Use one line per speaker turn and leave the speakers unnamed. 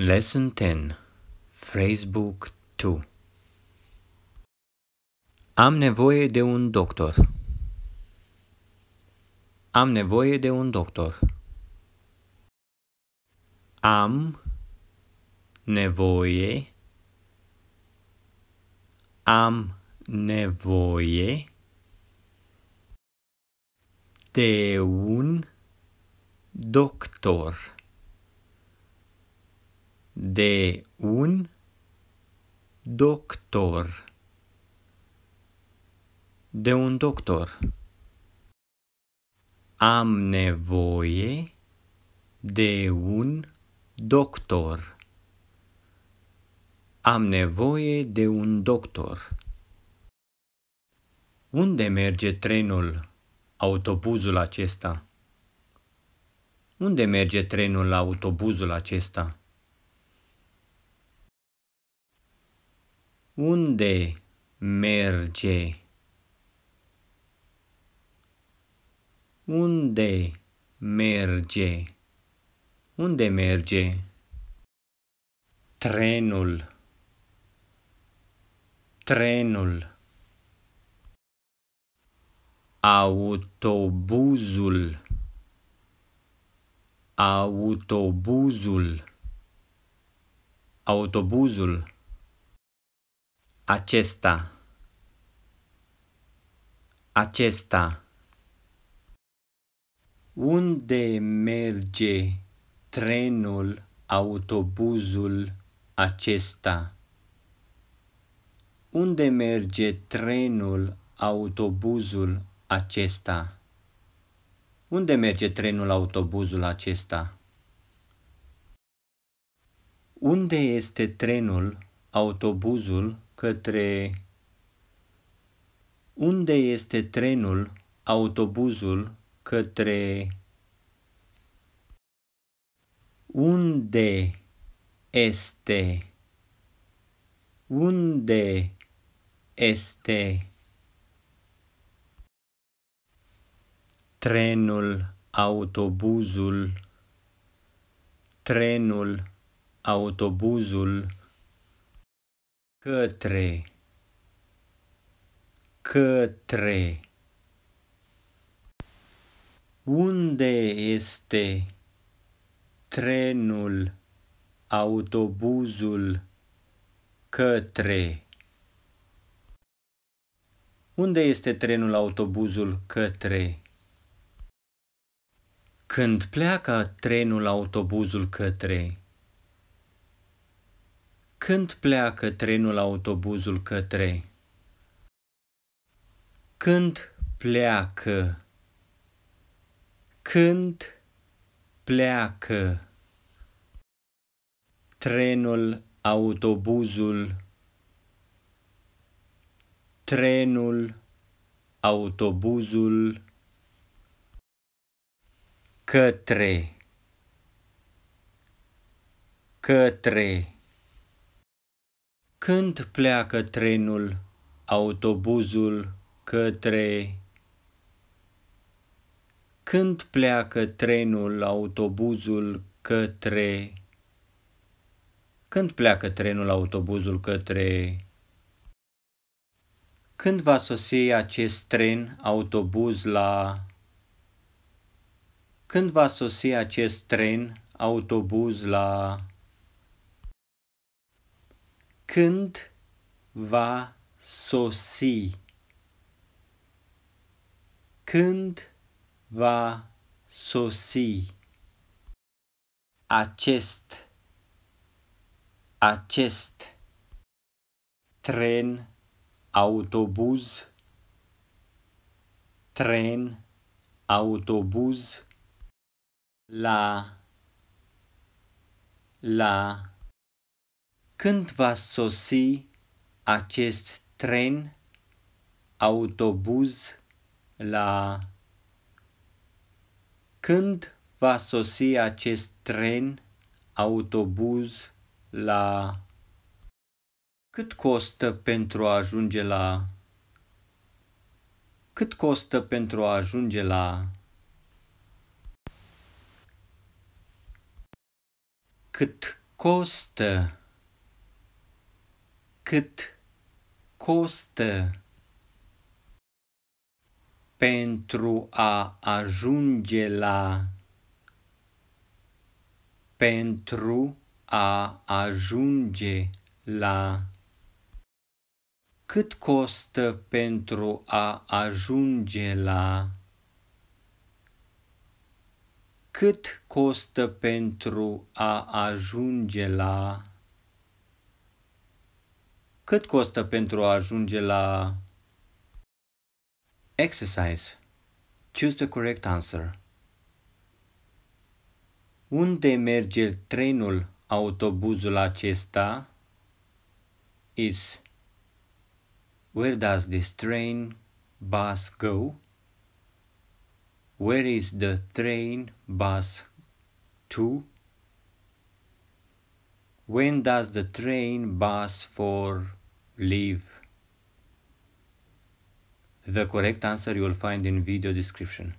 Lesson 10 Phrasebook 2 Am nevoie de un doctor. Am nevoie de un doctor. Am nevoie Am nevoie de un doctor de un doctor. De un doctor. Am nevoie de un doctor. Am nevoie de un doctor. Unde merge trenul, autobuzul acesta? Unde merge trenul, autobuzul acesta? Unde merge? Unde merge? Unde merge? Trenul Trenul Autobuzul Autobuzul Autobuzul acesta acesta unde merge trenul autobuzul acesta unde merge trenul autobuzul acesta unde merge trenul autobuzul acesta unde este trenul autobuzul către unde este trenul, autobuzul către unde este unde este trenul, autobuzul trenul, autobuzul către către unde este trenul autobuzul către unde este trenul autobuzul către când pleacă trenul autobuzul către când pleacă trenul autobuzul către? Când pleacă? Când pleacă? Trenul autobuzul trenul autobuzul către către când pleacă trenul, autobuzul către... Când pleacă trenul, autobuzul către... Când pleacă trenul, autobuzul către... Când va sosi acest tren, autobuz la... Când va sosi acest tren, autobuz la... Când va sosi? Când va sosi? Acest acest tren, autobuz, tren, autobuz, la, la, când va sosi acest tren, autobuz la... Când va sosi acest tren, autobuz la... Cât costă pentru a ajunge la... Cât costă pentru a ajunge la... Cât costă cât costă pentru a ajunge la pentru a ajunge la cât costă pentru a ajunge la cât costă pentru a ajunge la cât costă pentru a ajunge la Exercise. Choose the correct answer. Unde merge trenul, autobuzul acesta? Is Where does this train bus go? Where is the train bus to? When does the train bus for leave. The correct answer you will find in video description.